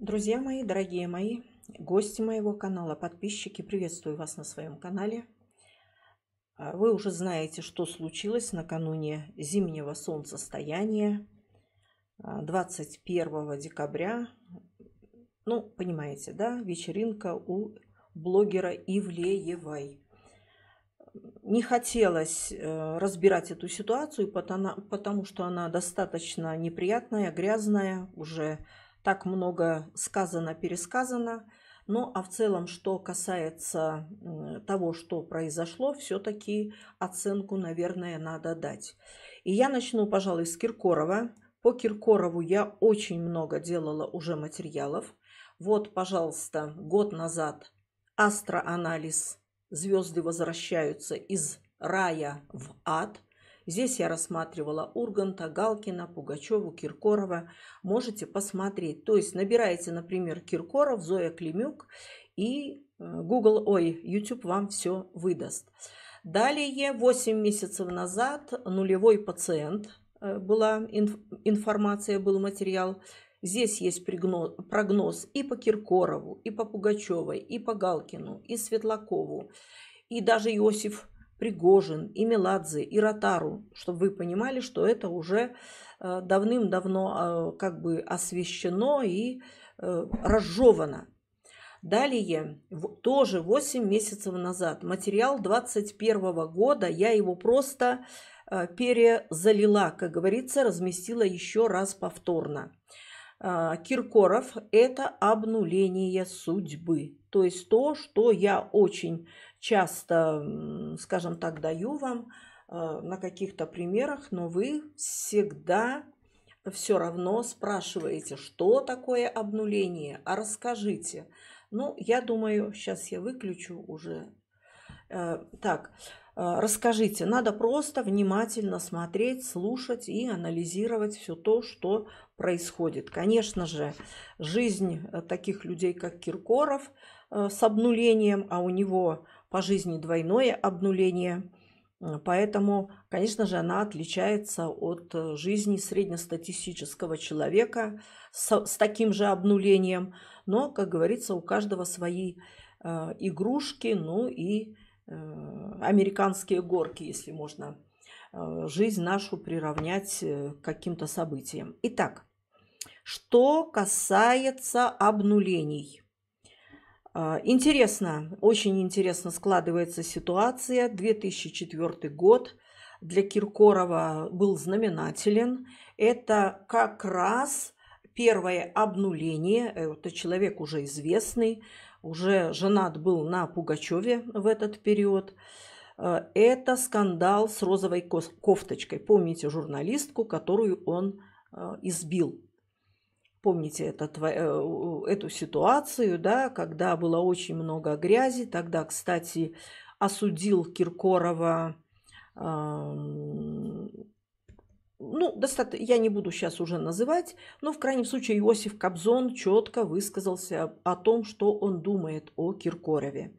Друзья мои, дорогие мои, гости моего канала, подписчики, приветствую вас на своем канале. А, вы уже знаете, что случилось накануне зимнего солнцестояния 21 а, декабря. Ну, понимаете, да, вечеринка у блогера Ивлеевой. Не хотелось э, разбирать эту ситуацию, потому, потому что она достаточно неприятная, грязная, уже так много сказано, пересказано. Ну а в целом, что касается того, что произошло, все-таки оценку, наверное, надо дать. И я начну, пожалуй, с Киркорова. По Киркорову я очень много делала уже материалов. Вот, пожалуйста, год назад астроанализ «Звезды возвращаются из рая в ад». Здесь я рассматривала Урганта, Галкина, Пугачеву, Киркорова. Можете посмотреть. То есть набираете, например, Киркоров, Зоя Климюк и э, Google, ой, YouTube вам все выдаст. Далее, 8 месяцев назад, нулевой пациент, э, была инф, информация, был материал. Здесь есть пригноз, прогноз и по Киркорову, и по Пугачевой, и по Галкину, и Светлакову, и даже Иосиф Пригожин, и Меладзе, и Ротару, чтобы вы понимали, что это уже э, давным-давно э, как бы освещено и э, разжевано. Далее, тоже 8 месяцев назад, материал 21 года, я его просто перезалила, как говорится, разместила еще раз повторно. Киркоров – это обнуление судьбы. То есть то, что я очень часто, скажем так, даю вам э, на каких-то примерах, но вы всегда все равно спрашиваете, что такое обнуление, а расскажите. Ну, я думаю, сейчас я выключу уже. Э, так, э, расскажите, надо просто внимательно смотреть, слушать и анализировать все то, что происходит. Конечно же, жизнь таких людей, как Киркоров, с обнулением, а у него по жизни двойное обнуление. Поэтому, конечно же, она отличается от э, жизни среднестатистического человека с, с таким же обнулением. Но, как говорится, у каждого свои э, игрушки, ну и э, американские горки, если можно э, жизнь нашу приравнять э, к каким-то событиям. Итак, что касается обнулений – а, интересно, очень интересно складывается ситуация. 2004 год для Киркорова был знаменателен. Это как раз первое обнуление, э, это человек уже известный, уже женат был на Пугачеве в этот период. А, это скандал с розовой кофточкой. Помните журналистку, которую он а, избил. Помните это, э, эту ситуацию, да, когда было очень много грязи. Тогда, кстати, осудил Киркорова ну, достаточно, я не буду сейчас уже называть, но в крайнем случае Иосиф Кобзон четко высказался о том, что он думает о Киркорове.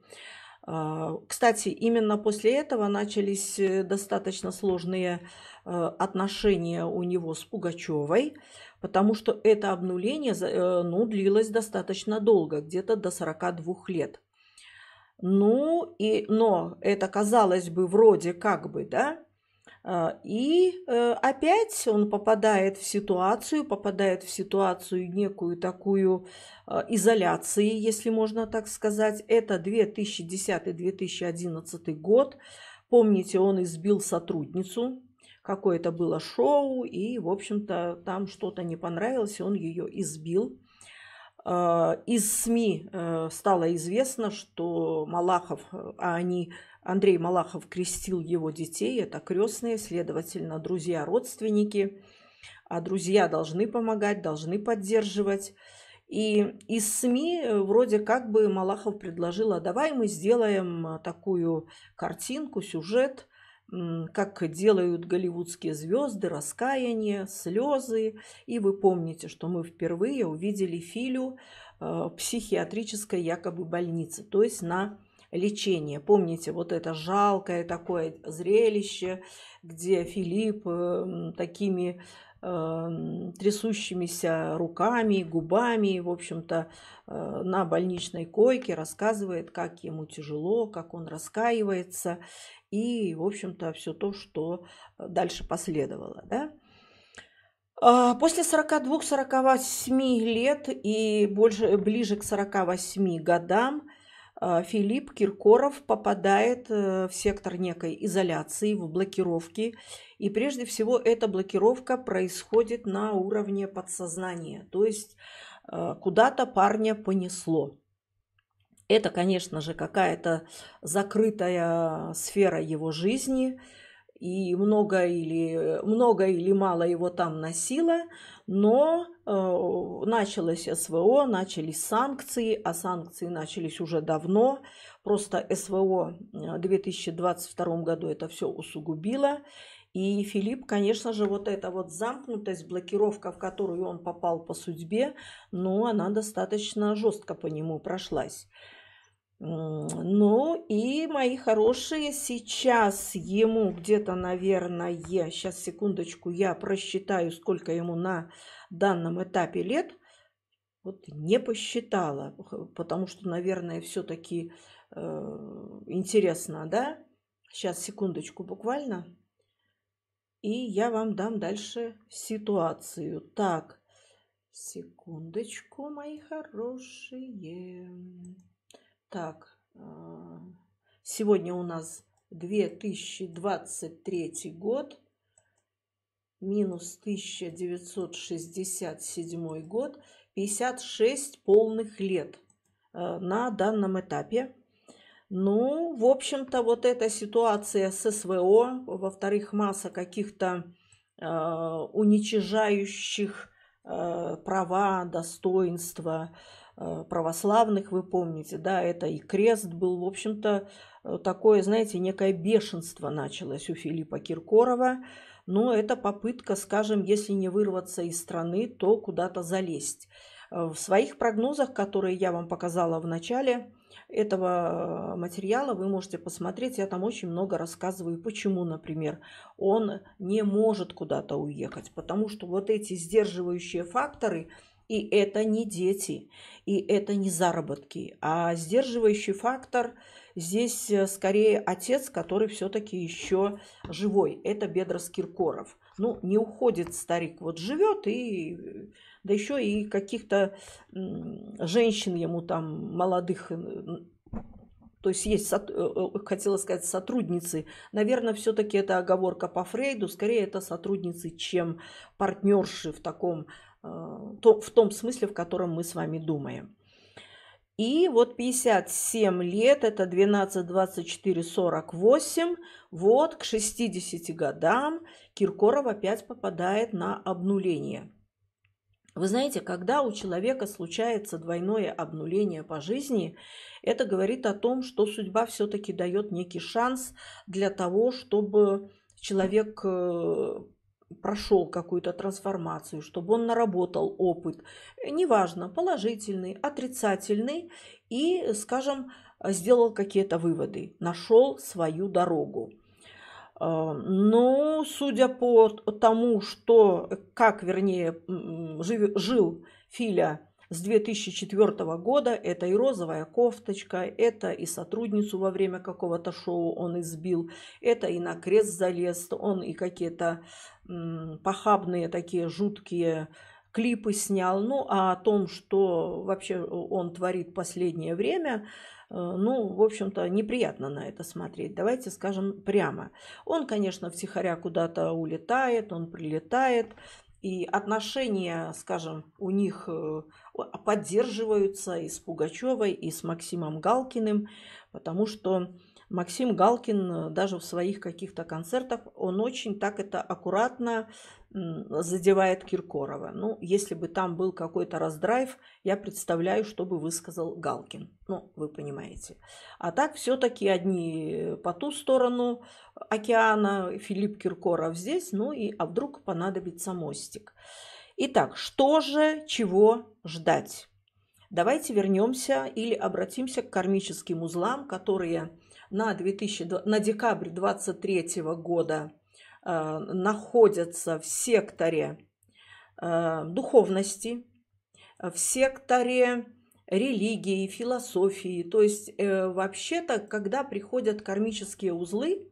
А, кстати, именно после этого начались э, достаточно сложные э, отношения у него с Пугачевой, потому что это обнуление э, ну, длилось достаточно долго, где-то до 42 лет. Ну, и, но это казалось бы вроде как бы, да, а, и э, опять он попадает в ситуацию, попадает в ситуацию некую такую а, изоляции, если можно так сказать. Это 2010-2011 год. Помните, он избил сотрудницу, какое-то было шоу, и, в общем-то, там что-то не понравилось, и он ее избил. А, из СМИ э, стало известно, что Малахов, а они Андрей Малахов крестил его детей. Это крестные, следовательно, друзья, родственники. А друзья должны помогать, должны поддерживать. И из СМИ э, вроде как бы Малахов предложил, а давай мы сделаем э, такую картинку, сюжет, как делают голливудские звезды, раскаяние, слезы. И вы помните, что мы впервые увидели Филю э, в психиатрической якобы больнице, то есть на лечение. Помните, вот это жалкое такое зрелище, где Филипп эм, такими эм, трясущимися руками, губами, в общем-то, э, на больничной койке рассказывает, как ему тяжело, как он раскаивается и, в общем-то, все то, что дальше последовало. Да? А, после 42-48 лет и больше, ближе к 48 годам а, Филипп Киркоров попадает э, в сектор некой изоляции, в блокировки. И прежде всего эта блокировка происходит на уровне подсознания. То есть э, куда-то парня понесло. Это, конечно же, какая-то закрытая сфера его жизни – и много или, много или мало его там носило, но э, началось СВО, начались санкции, а санкции начались уже давно. Просто СВО э, в 2022 году это все усугубило. И Филипп, конечно же, вот эта вот замкнутость, блокировка, в которую он попал по судьбе, но ну, она достаточно жестко по нему прошлась. Ну и, мои хорошие, сейчас ему где-то, наверное, сейчас, секундочку, я просчитаю, сколько ему на данном этапе лет. Вот не посчитала, потому что, наверное, все-таки э, интересно, да? Сейчас, секундочку, буквально. И я вам дам дальше ситуацию. Так, секундочку, мои хорошие. Так, а, сегодня у нас 2023 год, минус 1967 год, 56 полных лет э, на данном этапе. Ну, в общем-то, вот эта ситуация с СВО, во-вторых, масса каких-то э, уничижающих Э, права, достоинства э, православных, вы помните, да, это и крест был, в общем-то, э, такое, знаете, некое бешенство началось у Филиппа Киркорова, но это попытка, скажем, если не вырваться из страны, то куда-то залезть. В своих прогнозах, которые я вам показала в начале, этого э, материала вы можете посмотреть. Я там очень много рассказываю, почему, например, он не может куда-то уехать. Потому что вот эти сдерживающие факторы, и это не дети, и это не заработки. А сдерживающий фактор здесь э, скорее отец, который все-таки еще живой. Это Бедрос Киркоров. Ну, не уходит старик, вот живет и э, да еще и каких-то женщин ему там, молодых, э, то есть есть, э, э, хотела сказать, сотрудницы. Наверное, все-таки это оговорка по Фрейду, скорее это сотрудницы, чем партнерши в таком, в том смысле, в котором мы с вами думаем. И вот 57 лет, это 12, 24, 48. Вот к 60 годам Киркоров опять попадает на обнуление. Вы знаете, когда у человека случается двойное обнуление по жизни, это говорит о том, что судьба все-таки дает некий шанс для того, чтобы человек э, прошел какую-то трансформацию, чтобы он наработал опыт, э, неважно, положительный, отрицательный, и, скажем, сделал какие-то выводы, нашел свою дорогу. А, Но ну, судя по тому, что, э, как, вернее, жив, жил Филя с 2004 года, это и розовая кофточка, это и сотрудницу во время какого-то шоу он избил, это и на крест залез, он и какие-то похабные такие жуткие клипы снял. Ну, а о том, что вообще э, он творит последнее время, Э, ну, в общем-то, неприятно на это смотреть, давайте скажем прямо. Он, конечно, втихаря куда-то улетает, он прилетает, и отношения, скажем, у них э, поддерживаются и с Пугачевой, и с Максимом Галкиным, потому что Максим Галкин э, даже в своих каких-то концертах, он очень так это аккуратно задевает Киркорова. Ну, если бы там был какой-то раздрайв, я представляю, что бы высказал Галкин. Ну, вы понимаете. А так все-таки одни э, по ту сторону океана, Филипп Киркоров здесь, ну и а вдруг понадобится мостик. Итак, что же, чего ждать? Давайте вернемся или обратимся к кармическим узлам, которые на, 2000, на декабрь 2023 года э, находятся в секторе э, духовности, в секторе религии, философии. То есть э, вообще-то, когда приходят кармические узлы,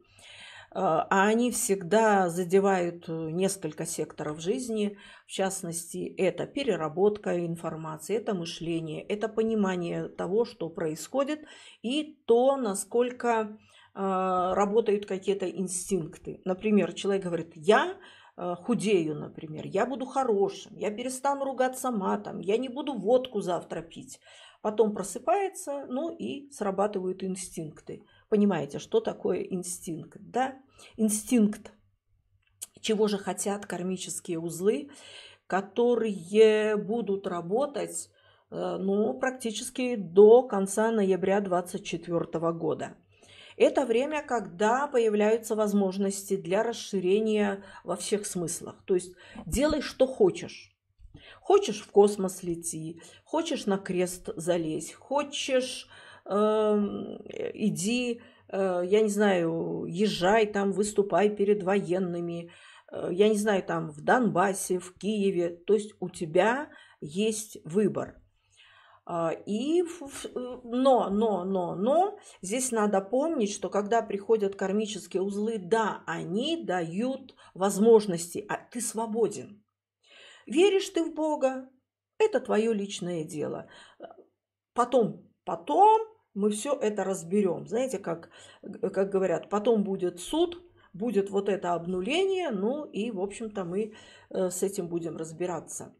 а, а они всегда задевают э, несколько секторов жизни. В частности, это переработка информации, это мышление, это понимание того, что происходит, и то, насколько а, работают какие-то инстинкты. Например, человек говорит, я э, худею, например, я буду хорошим, я перестану ругаться матом, я не буду водку завтра пить. Потом просыпается, ну и срабатывают инстинкты понимаете, что такое инстинкт, да? Инстинкт, чего же хотят кармические узлы, которые будут работать, э, ну, практически до конца ноября 2024 года. Это время, когда появляются возможности для расширения во всех смыслах. То есть делай, что хочешь. Хочешь в космос лети, хочешь на крест залезть? хочешь Эм, э, иди, э, я не знаю, езжай там, выступай перед военными, э, я не знаю, там в Донбассе, в Киеве. То есть у тебя есть выбор. А, и, но, но, но, но, здесь надо помнить, что когда приходят кармические узлы, да, они дают возможности, а ты свободен. Веришь ты в Бога, это твое личное дело. Потом, потом мы все это разберем. Знаете, как, э, как говорят, потом будет суд, будет вот это обнуление, ну и, в общем-то, мы э, с этим будем разбираться.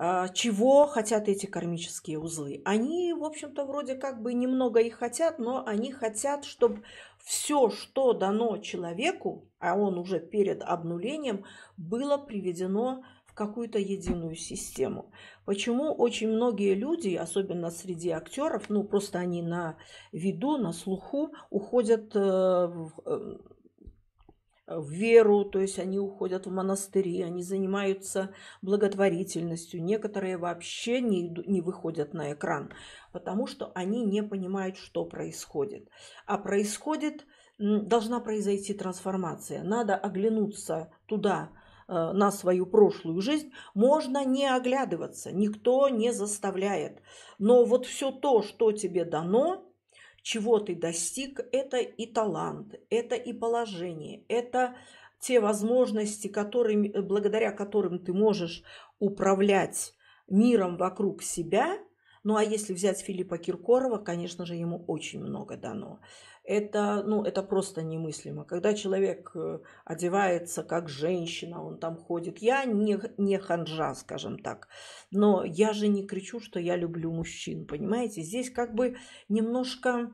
А, чего хотят эти кармические узлы? Они, в общем-то, вроде как бы немного их хотят, но они хотят, чтобы все, что дано человеку, а он уже перед обнулением, было приведено к какую-то единую систему. Почему очень многие люди, особенно среди актеров, ну просто они на виду, на слуху, уходят э, в, э, в веру, то есть они уходят в монастыри, они занимаются благотворительностью. Некоторые вообще не, не выходят на экран, потому что они не понимают, что происходит. А происходит, должна произойти трансформация. Надо оглянуться туда, Э, на свою прошлую жизнь, можно не оглядываться, никто не заставляет. Но вот все то, что тебе дано, чего ты достиг, это и талант, это и положение, это те возможности, которыми, благодаря которым ты можешь управлять миром вокруг себя. Ну а если взять Филиппа Киркорова, конечно же, ему очень много дано это, ну, это просто немыслимо. Когда человек э, одевается как женщина, он там ходит. Я не, не ханжа, скажем так. Но я же не кричу, что я люблю мужчин, понимаете? Здесь как бы немножко...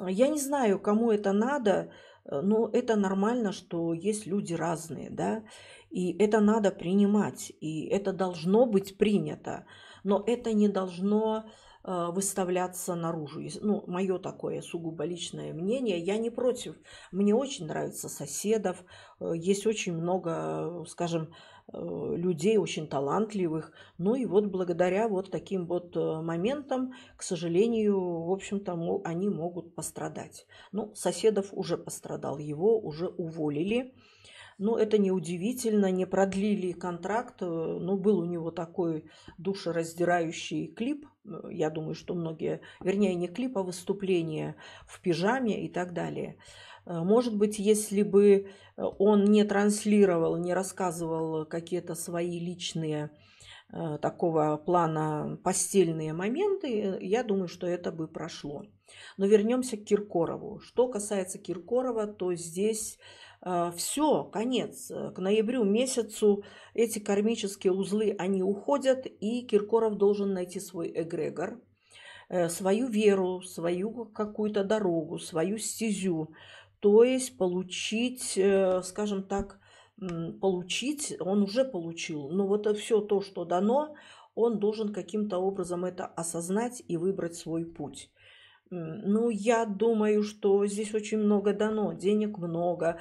Э, я не знаю, кому это надо, э, но это нормально, что есть люди разные, да, и это надо принимать, и это должно быть принято, но это не должно Э, выставляться наружу. Ну, мое такое сугубо личное мнение. Я не против. Мне очень нравится соседов. Э, есть очень много, скажем, э, людей очень талантливых. Ну и вот благодаря вот таким вот моментам, к сожалению, в общем-то, они могут пострадать. Ну, соседов уже пострадал, его уже уволили. Но ну, это неудивительно, не продлили контракт. Э, но был у него такой душераздирающий клип. Э, я думаю, что многие, вернее, не клип, а выступление в пижаме и так далее. Э, может быть, если бы он не транслировал, не рассказывал какие-то свои личные такого плана постельные моменты, я думаю, что это бы прошло. Но вернемся к Киркорову. Что касается Киркорова, то здесь а, все, конец. Э, к ноябрю месяцу эти кармические узлы, они уходят, и Киркоров должен найти свой эгрегор, э, свою веру, свою какую-то дорогу, свою стезю. То есть получить, э, скажем так, получить, он уже получил, но вот все то, что дано, он должен каким-то образом это осознать и выбрать свой путь. Ну, я думаю, что здесь очень много дано, денег много,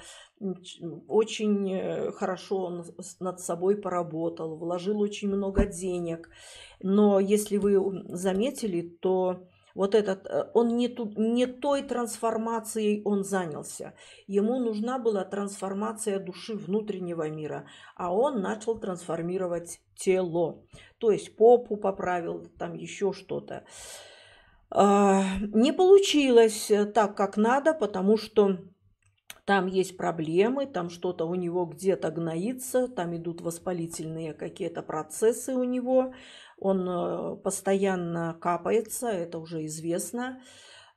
очень э, хорошо он над собой поработал, вложил очень много денег. Но если вы заметили, то вот этот, э, он не, ту, не той трансформацией он занялся. Ему нужна была трансформация души внутреннего мира, а он начал трансформировать тело. То есть попу поправил, там еще что-то. А, не получилось э, так, как надо, потому что там есть проблемы, там что-то у него где-то гноится, там идут воспалительные какие-то процессы у него, он э, постоянно капается, это уже известно.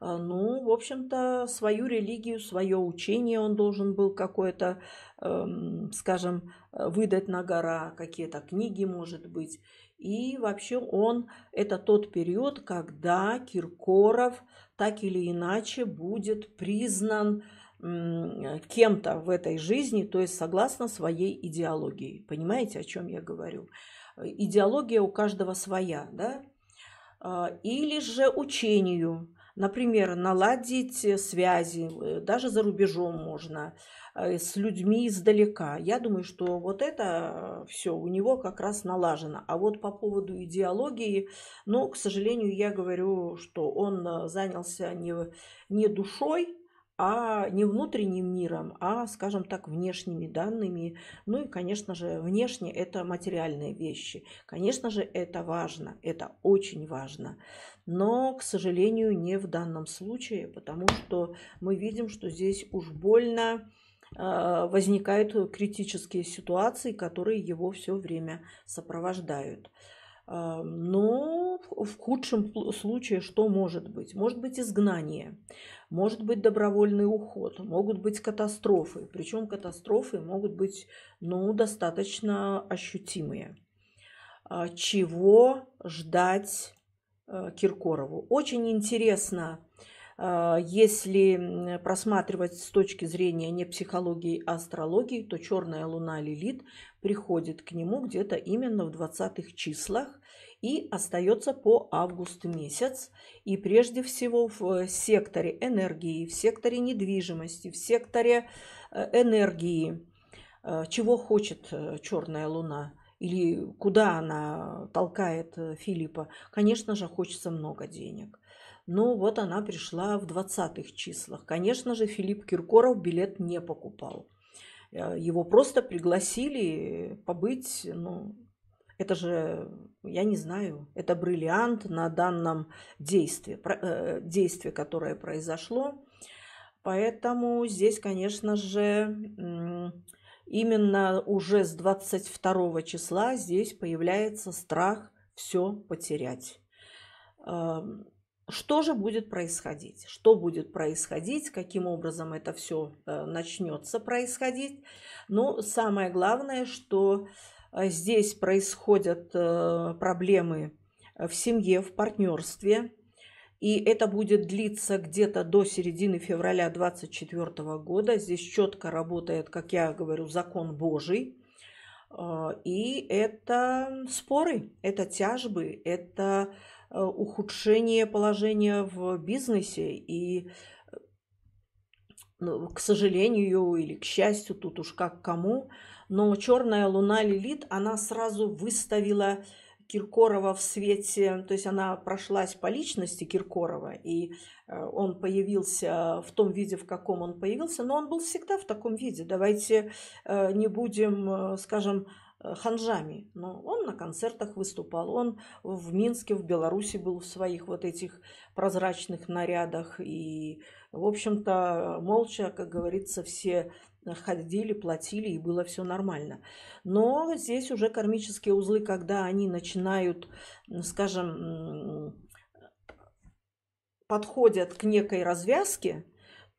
А, ну, в общем-то, свою религию, свое учение он должен был какое-то, эм, скажем, э, выдать на гора, какие-то книги, может быть. И вообще он – это тот период, когда Киркоров так или иначе будет признан кем-то в этой жизни, то есть согласно своей идеологии. Понимаете, о чем я говорю? Идеология у каждого своя, да? А, или же учению, Например, наладить э, связи, э, даже за рубежом можно, э, с людьми издалека. Я думаю, что вот это все у него как раз налажено. А вот по поводу идеологии, ну, к сожалению, я говорю, что он занялся не, не душой, а не внутренним миром, а, скажем так, внешними данными. Ну и, конечно же, внешне это материальные вещи. Конечно же, это важно, это очень важно но, к сожалению, не в данном случае, потому что мы видим, что здесь уж больно э, возникают критические ситуации, которые его все время сопровождают. Э, но в худшем случае что может быть? Может быть изгнание, может быть добровольный уход, могут быть катастрофы. Причем катастрофы могут быть ну, достаточно ощутимые. Э, чего ждать Э, Киркорову. Очень интересно, э, если просматривать с точки зрения не психологии, а астрологии, то черная луна Лилит приходит к нему где-то именно в 20-х числах и остается по август месяц. И прежде всего в секторе энергии, в секторе недвижимости, в секторе э, энергии, чего хочет черная луна – или куда она толкает э, Филиппа. Конечно же, хочется много денег. Но вот она пришла в 20-х числах. Конечно же, Филипп Киркоров билет не покупал. Э, его просто пригласили побыть, ну, это же, я не знаю, это бриллиант на данном действии, э, действие, которое произошло. Поэтому здесь, конечно же, именно уже с 22 числа здесь появляется страх все потерять. Эм, что же будет происходить? Что будет происходить? Каким образом это все э, начнется происходить? Но ну, самое главное, что э, здесь происходят э, проблемы в семье, в партнерстве, и это будет длиться где-то до середины февраля 2024 года. Здесь четко работает, как я говорю, закон Божий. Э, и это споры, это тяжбы, это э, ухудшение положения в бизнесе. И, э, ну, к сожалению или к счастью, тут уж как кому, но черная луна Лилит, она сразу выставила Киркорова в свете, то есть она прошлась по личности Киркорова, и э, он появился в том виде, в каком он появился, но он был всегда в таком виде. Давайте э, не будем, э, скажем, ханжами. Но он на концертах выступал, он в Минске, в Беларуси был в своих вот этих прозрачных нарядах. И, в общем-то, молча, как говорится, все ходили, платили, и было все нормально. Но здесь уже кармические узлы, когда они начинают, скажем, подходят к некой развязке,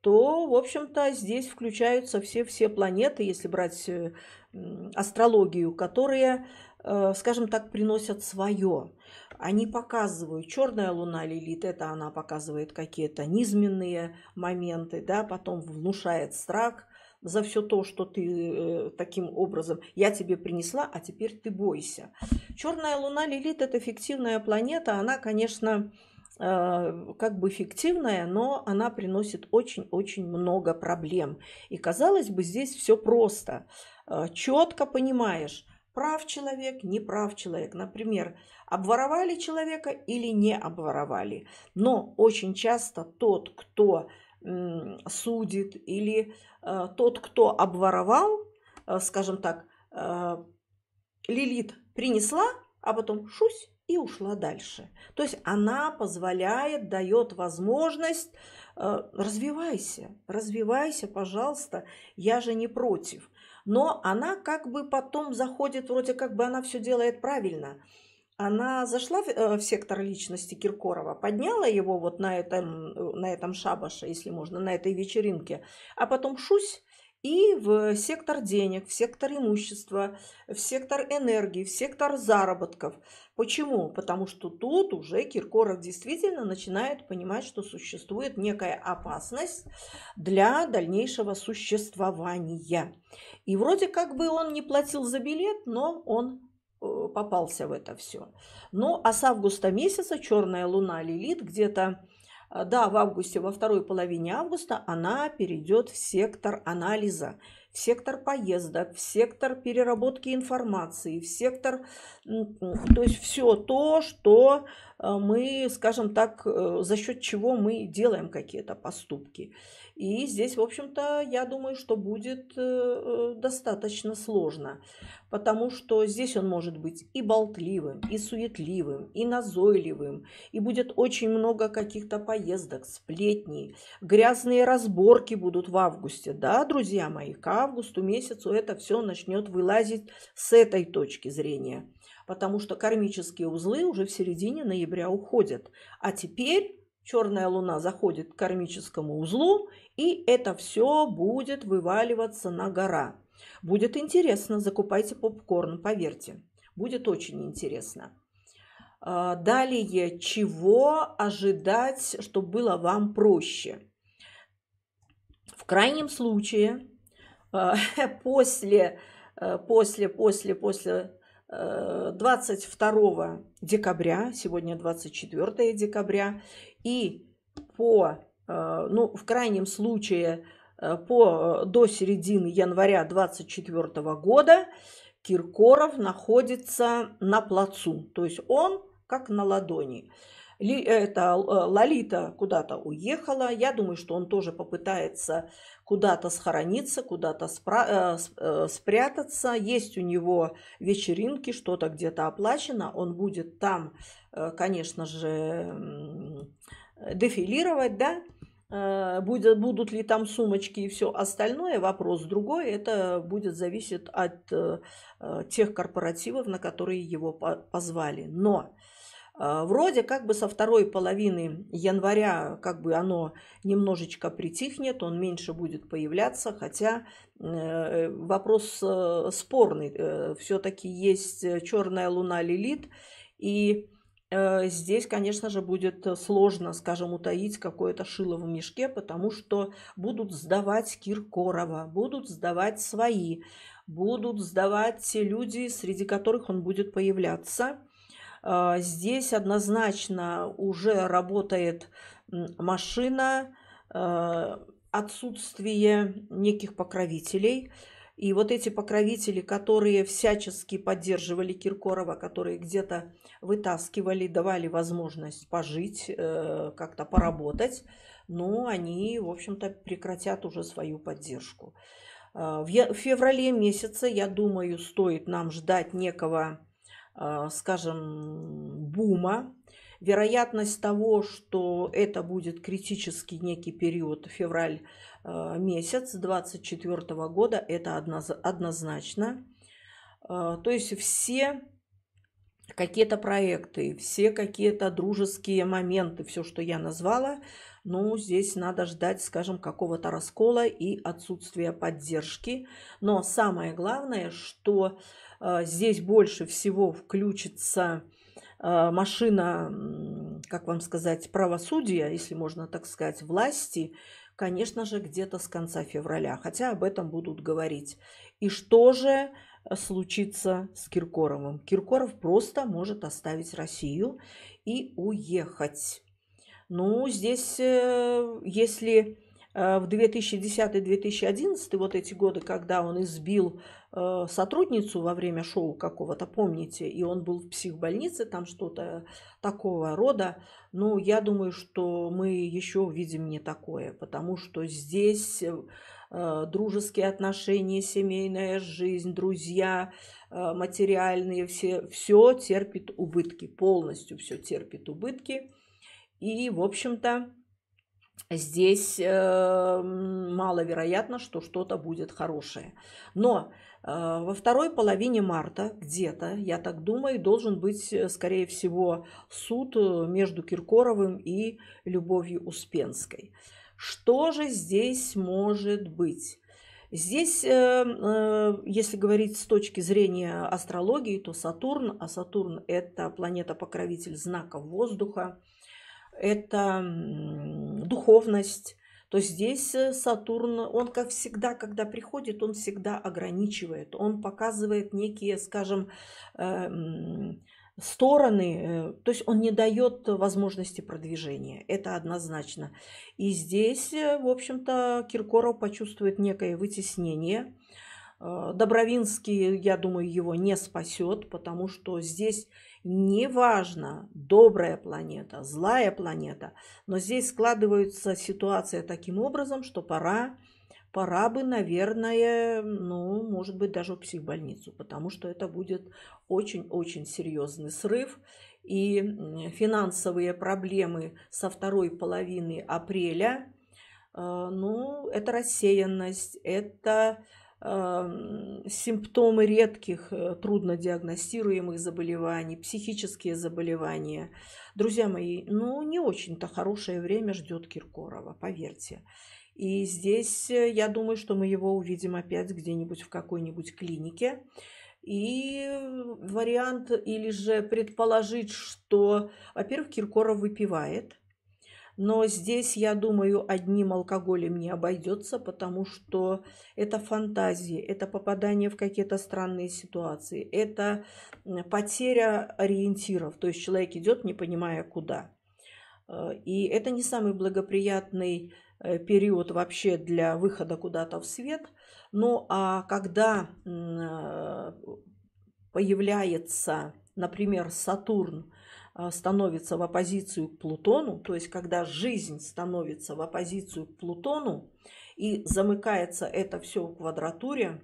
то, в общем-то, здесь включаются все-все планеты, если брать э, астрологию, которые, э, скажем так, приносят свое. Они показывают, черная луна лилит, это она показывает какие-то низменные моменты, да, потом внушает страх, за все то, что ты э, таким образом, я тебе принесла, а теперь ты бойся. Черная луна Лилит – это фиктивная планета, она, конечно, э, как бы фиктивная, но она приносит очень-очень много проблем. И казалось бы, здесь все просто. Э, Четко понимаешь, прав человек, не прав человек. Например, обворовали человека или не обворовали. Но очень часто тот, кто судит, или э, тот, кто обворовал, э, скажем так, э, Лилит принесла, а потом шусь и ушла дальше. То есть она позволяет, дает возможность, развивайся, развивайся, пожалуйста, я же не против. Но она как бы потом заходит, вроде как бы она все делает правильно – она зашла в, э, в сектор личности Киркорова, подняла его вот на этом, э, на этом шабаше, если можно, на этой вечеринке, а потом шусь и в сектор денег, в сектор имущества, в сектор энергии, в сектор заработков. Почему? Потому что тут уже Киркоров действительно начинает понимать, что существует некая опасность для дальнейшего существования. И вроде как бы он не платил за билет, но он Э, попался в это все. но ну, а с августа месяца черная луна Лилит где-то, э, да, в августе, во второй половине августа она перейдет в сектор анализа, в сектор поездок, в сектор переработки информации, в сектор, то есть все то, что э, мы, скажем так, за счет чего мы делаем какие-то поступки. И здесь, в общем-то, я думаю, что будет э, достаточно сложно, потому что здесь он может быть и болтливым, и суетливым, и назойливым, и будет очень много каких-то поездок, сплетней, грязные разборки будут в августе, да, друзья мои, к августу месяцу это все начнет вылазить с этой точки зрения, потому что кармические узлы уже в середине ноября уходят, а теперь черная луна заходит к кармическому узлу, и это все будет вываливаться на гора. Будет интересно, закупайте попкорн, поверьте. Будет очень интересно. А, далее, чего ожидать, чтобы было вам проще? В крайнем случае, а, а, после, после, после, после 22 декабря, сегодня 24 декабря, и по, э, ну, в крайнем случае, э, по, э, до середины января 2024 года Киркоров находится на плацу. То есть он как на ладони это, э, Лолита куда-то уехала. Я думаю, что он тоже попытается куда-то схорониться, куда-то спра- э, э, спрятаться. Есть у него вечеринки, что-то где-то оплачено. Он будет там, конечно же, дефилировать, да, будет, будут ли там сумочки и все остальное, вопрос другой. Это будет зависеть от тех корпоративов, на которые его позвали. Но а, вроде как бы со второй половины января как бы оно немножечко притихнет, он меньше будет появляться, хотя э, вопрос э, спорный. Э, Все-таки есть черная луна Лилит, и здесь, конечно же, будет сложно, скажем, утаить какое-то шило в мешке, потому что будут сдавать Киркорова, будут сдавать свои, будут сдавать те люди, среди которых он будет появляться – а, здесь однозначно уже работает машина, а, отсутствие неких покровителей. И вот эти покровители, которые всячески поддерживали Киркорова, которые где-то вытаскивали, давали возможность пожить, э, как-то поработать, ну, они, в общем-то, прекратят уже свою поддержку. А, в феврале месяце, я думаю, стоит нам ждать некого а, скажем, бума, вероятность того, что это будет критический некий период, февраль а, месяц 2024 года, это однозначно. А, то есть все какие-то проекты, все какие-то дружеские моменты, все, что я назвала, ну, здесь надо ждать, скажем, какого-то раскола и отсутствия поддержки. Но самое главное, что Э, здесь больше всего включится э, машина, как вам сказать, правосудия, если можно так сказать, власти, конечно же, где-то с конца февраля. Хотя об этом будут говорить. И что же э, случится с Киркоровым? Киркоров просто может оставить Россию и уехать. Ну, здесь, если в 2010-2011, вот эти годы, когда он избил Э, сотрудницу во время шоу какого-то, помните, и он был в психбольнице, там что-то такого рода. Но я думаю, что мы еще увидим не такое, потому что здесь э, э, дружеские отношения, семейная жизнь, друзья, материальные, все, все терпит убытки, полностью все терпит убытки. И, в общем-то, здесь э, маловероятно, что что-то будет хорошее. Но а, во второй половине марта где-то, я так думаю, должен быть, э, скорее всего, суд э, между Киркоровым и Любовью Успенской. Что же здесь может быть? Здесь, э, если говорить с точки зрения астрологии, то Сатурн, а Сатурн – это планета-покровитель знаков воздуха, это духовность, то здесь э, Сатурн, он как всегда, когда приходит, он всегда ограничивает, он показывает некие, скажем, эм, стороны, э, то есть он не дает возможности продвижения, это однозначно. И здесь, э, в общем-то, Киркоров почувствует некое вытеснение. Добровинский, я думаю, его не спасет, потому что здесь Неважно, добрая планета, злая планета, но здесь складывается ситуация таким образом, что пора, пора бы, наверное, ну, может быть, даже в психбольницу, потому что это будет очень-очень серьезный срыв. И финансовые проблемы со второй половины апреля, э, ну, это рассеянность, это Эм, симптомы редких, э, трудно диагностируемых заболеваний, психические заболевания. Друзья мои, ну не очень-то хорошее время ждет Киркорова, поверьте. И здесь э, я думаю, что мы его увидим опять где-нибудь в какой-нибудь клинике. И вариант или же предположить, что, во-первых, Киркоров выпивает – но здесь, я думаю, одним алкоголем не обойдется, потому что это фантазии, это попадание в какие-то странные ситуации, это потеря ориентиров. То есть человек идет, не понимая куда. Э, и это не самый благоприятный э, период вообще для выхода куда-то в свет. Ну а когда э, появляется, например, Сатурн а, становится в оппозицию к Плутону, то есть когда жизнь становится в оппозицию к Плутону и замыкается это все в квадратуре,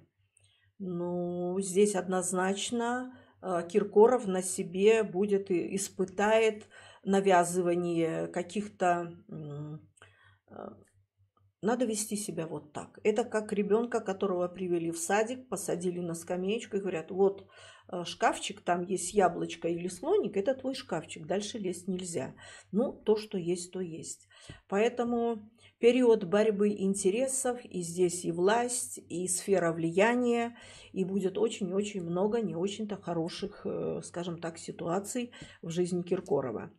ну, здесь однозначно а, Киркоров на себе будет и испытает навязывание каких-то... А, надо вести себя вот так. Это как ребенка, которого привели в садик, посадили на скамеечку и говорят, вот Э, шкафчик, там есть яблочко или слоник, это твой шкафчик, дальше лезть нельзя. Ну, то, что есть, то есть. Поэтому период борьбы интересов, и здесь и власть, и сфера влияния, и будет очень-очень много не очень-то хороших, э, скажем так, ситуаций в жизни Киркорова.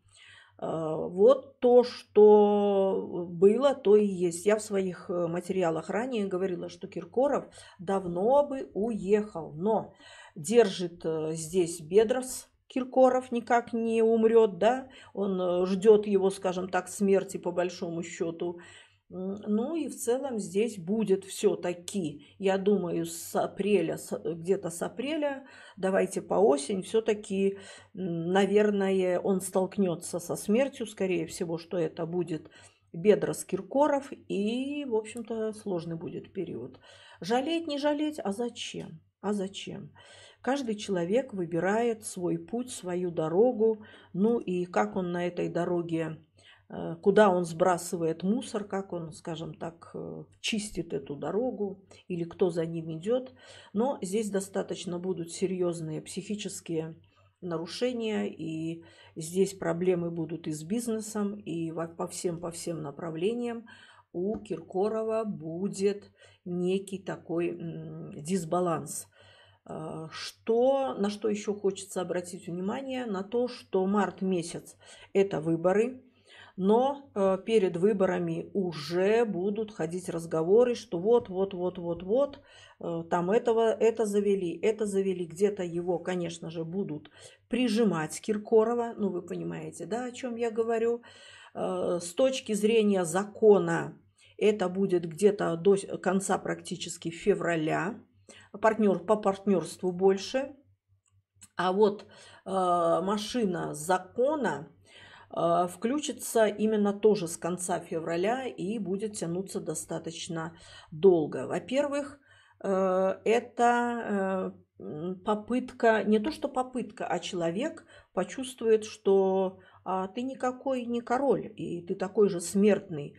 Э, вот то, что было, то и есть. Я в своих материалах ранее говорила, что Киркоров давно бы уехал, но держит э, здесь Бедрос, Киркоров никак не умрет, да, он э, ждет его, скажем так, смерти по большому счету. Ну и в целом здесь будет все-таки, я думаю, с апреля, э, где-то с апреля, давайте по осень, все-таки, наверное, он столкнется со смертью, скорее всего, что это будет Бедрос Киркоров, и, в общем-то, сложный будет период. Жалеть, не жалеть, а зачем? А зачем? Каждый человек выбирает свой путь, свою дорогу, ну и как он на этой дороге, э, куда он сбрасывает мусор, как он, скажем так, э, чистит эту дорогу или кто за ним идет. Но здесь достаточно будут серьезные психические нарушения, и здесь проблемы будут и с бизнесом, и по всем, по всем направлениям у Киркорова будет некий такой дисбаланс – а, что, на что еще хочется обратить внимание, на то, что март месяц – это выборы, но э, перед выборами уже будут ходить разговоры, что вот, вот, вот, вот, вот, э, там этого, это завели, это завели, где-то его, конечно же, будут прижимать Киркорова, ну вы понимаете, да, о чем я говорю, э, с точки зрения закона это будет где-то до конца практически февраля, партнер по партнерству больше. А вот э, машина закона э, включится именно тоже с конца февраля и будет тянуться достаточно долго. Во-первых, э, это э, попытка, не то что попытка, а человек почувствует, что а ты никакой не король, и ты такой же смертный.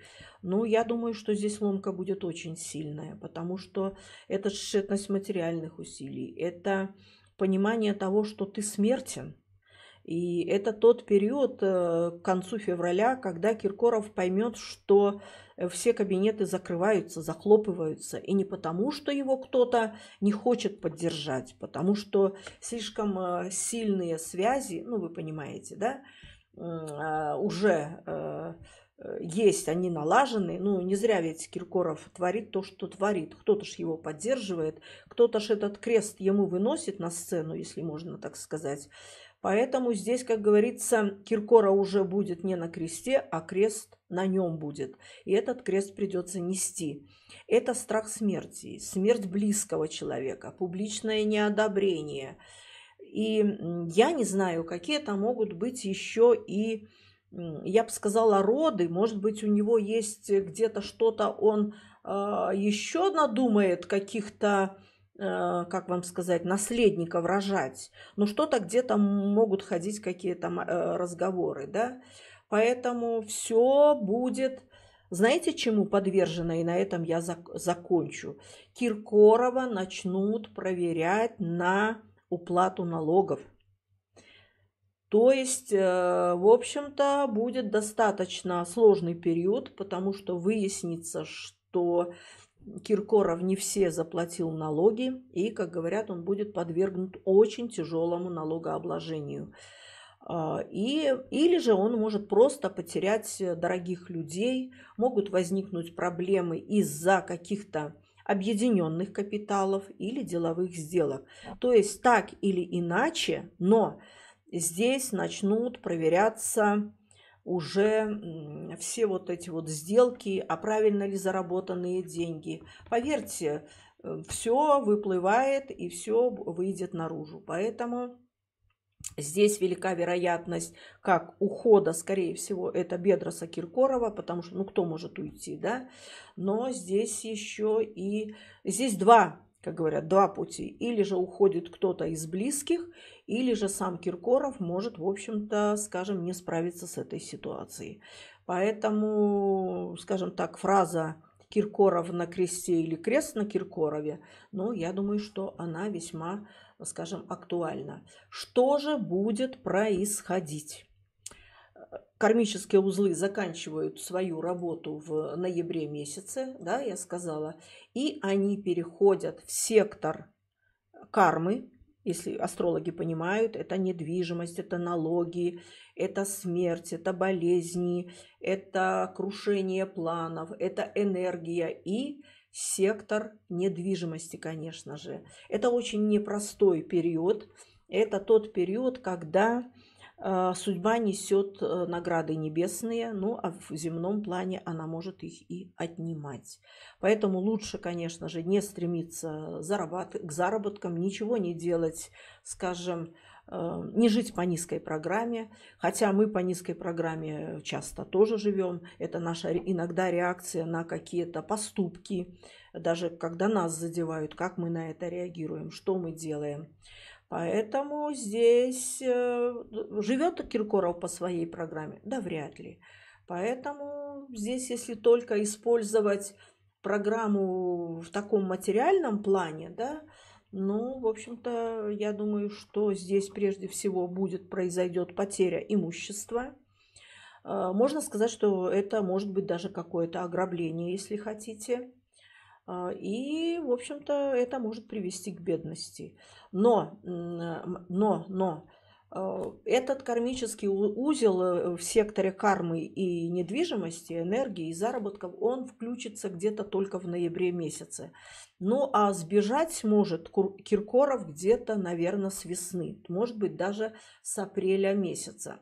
Ну, я думаю, что здесь ломка будет очень сильная, потому что это сшетность материальных усилий, это понимание того, что ты смертен. И это тот период э, к концу февраля, когда Киркоров поймет, что э, все кабинеты закрываются, захлопываются. И не потому, что его кто-то не хочет поддержать, потому что слишком э, сильные связи, ну вы понимаете, да, а, уже Э, есть, они налажены. Ну, не зря ведь Киркоров творит то, что творит. Кто-то ж его поддерживает, кто-то ж этот крест ему выносит на сцену, если можно так сказать. Поэтому здесь, как говорится, Киркора уже будет не на кресте, а крест на нем будет. И этот крест придется нести. Это страх смерти, смерть близкого человека, публичное неодобрение. И я не знаю, какие там могут быть еще и я бы сказала, роды. Может быть, у него есть э, где-то что-то, он а, еще надумает каких-то, э, как вам сказать, наследников рожать. Но что-то где-то могут ходить какие-то э, разговоры, да. Поэтому все будет... Знаете, чему подвержено. и на этом я зак- закончу. Киркорова начнут проверять на уплату налогов – то есть, э, в общем-то, будет достаточно сложный период, потому что выяснится, что Киркоров не все заплатил налоги, и, как говорят, он будет подвергнут очень тяжелому налогообложению. А, и, или же он может просто потерять дорогих людей, могут возникнуть проблемы из-за каких-то объединенных капиталов или деловых сделок. То есть так или иначе, но здесь начнут проверяться уже все вот эти вот сделки, а правильно ли заработанные деньги. Поверьте, э, все выплывает и все выйдет наружу. Поэтому Здесь велика вероятность как ухода, скорее всего, это Бедроса Сакиркорова, потому что, ну, кто может уйти, да? Но здесь еще и... Здесь два, как говорят, два пути. Или же уходит кто-то из близких, или же сам Киркоров может, в общем-то, скажем, не справиться с этой ситуацией. Поэтому, скажем так, фраза Киркоров на кресте или крест на Киркорове, ну, я думаю, что она весьма, скажем, актуальна. Что же будет происходить? Кармические узлы заканчивают свою работу в ноябре месяце, да, я сказала, и они переходят в сектор кармы, если астрологи понимают, это недвижимость, это налоги, это смерть, это болезни, это крушение планов, это энергия и сектор недвижимости, конечно же. Это очень непростой период. Это тот период, когда Э, судьба несет э, награды небесные, ну а в земном плане она может их и отнимать. Поэтому лучше, конечно же, не стремиться зарабат- к заработкам, ничего не делать, скажем, э, не жить по низкой программе, хотя мы по низкой программе часто тоже живем. Это наша иногда реакция на какие-то поступки, даже когда нас задевают, как мы на это реагируем, что мы делаем. Поэтому здесь э, живет Киркоров по своей программе? Да вряд ли. Поэтому здесь, если только использовать программу в таком материальном плане, да, ну, в общем-то, я думаю, что здесь прежде всего будет, произойдет потеря имущества. Э, можно сказать, что это может быть даже какое-то ограбление, если хотите. А, и, в общем-то, это может привести к бедности. Но, но, но, а, этот кармический узел э, в секторе кармы и недвижимости, энергии и заработков, он включится где-то только в ноябре месяце. Ну а сбежать может Киркоров где-то, наверное, с весны, может быть, даже с апреля месяца.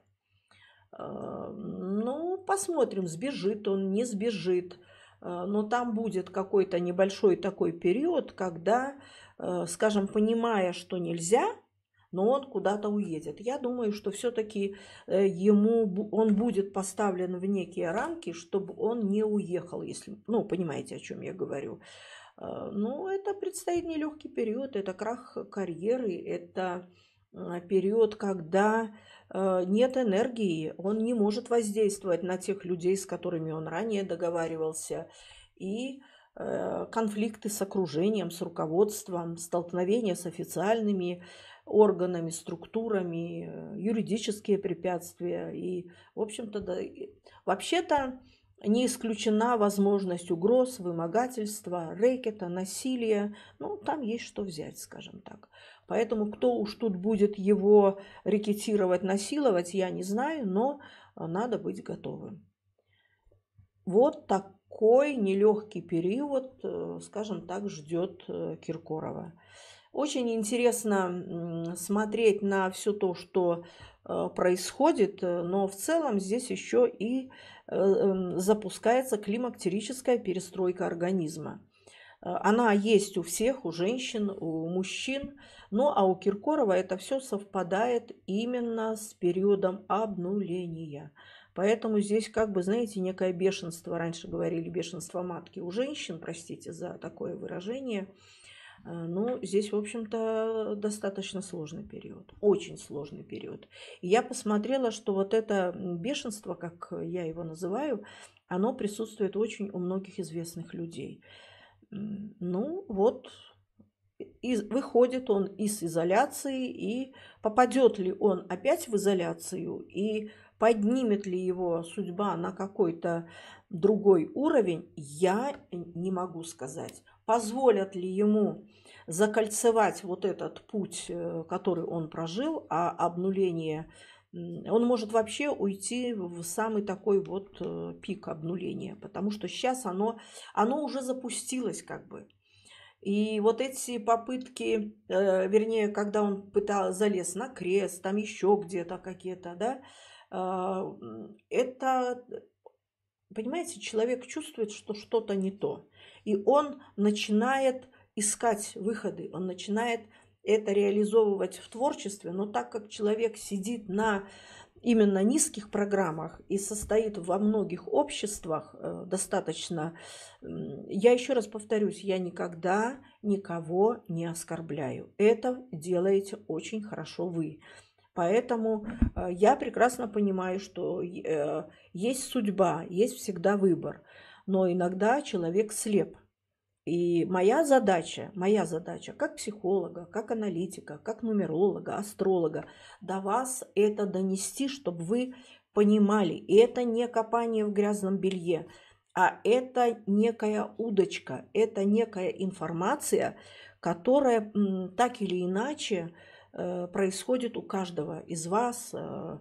А, ну, посмотрим, сбежит он, не сбежит – а, но там будет какой-то небольшой такой период, когда, а, скажем, понимая, что нельзя, но он куда-то уедет. Я думаю, что все-таки э, ему он будет поставлен в некие рамки, чтобы он не уехал, если, ну, понимаете, о чем я говорю. А, но ну, это предстоит нелегкий период, это крах карьеры, это период, когда Э, нет энергии, он не может воздействовать на тех людей, с которыми он ранее договаривался. И э, конфликты с окружением, с руководством, столкновения с официальными органами, структурами, э, юридические препятствия. И, в общем-то, да, вообще-то не исключена возможность угроз, вымогательства, рэкета, насилия. Ну, там есть что взять, скажем так. Поэтому кто уж тут будет его рекетировать, насиловать, я не знаю, но а, надо быть готовым. Вот такой нелегкий период, э, скажем так, ждет э, Киркорова. Очень интересно смотреть на все то, что э, происходит, э, но в целом здесь еще и э, эм, запускается климактерическая перестройка организма. Она есть у всех, у женщин, у мужчин, ну а у Киркорова это все совпадает именно с периодом обнуления. Поэтому здесь, как бы, знаете, некое бешенство, раньше говорили бешенство матки у женщин, простите за такое выражение – Э, ну, здесь, в общем-то, достаточно сложный период, очень сложный период. И я посмотрела, что вот это бешенство, как я его называю, оно присутствует очень у многих известных людей. Ну, вот, и выходит он из изоляции, и попадет ли он опять в изоляцию, и поднимет ли его судьба на какой-то другой уровень, я не могу сказать позволят ли ему закольцевать вот этот путь, э, который он прожил, а обнуление, он может вообще уйти в самый такой вот э, пик обнуления, потому что сейчас оно, оно уже запустилось как бы. И вот эти попытки, э, вернее, когда он пытался залез на крест, там еще где-то какие-то, да, это понимаете, человек чувствует, что что-то не то. И он начинает искать выходы, он начинает это реализовывать в творчестве, но так как человек сидит на именно низких программах и состоит во многих обществах э, достаточно, я еще раз повторюсь, я никогда никого не оскорбляю. Это делаете очень хорошо вы. Поэтому э, я прекрасно понимаю, что э, есть судьба, есть всегда выбор. Но иногда человек слеп. И моя задача, моя задача как психолога, как аналитика, как нумеролога, астролога, до вас это донести, чтобы вы понимали, и это не копание в грязном белье, а это некая удочка, это некая информация, которая так или иначе Э, происходит у каждого из вас э,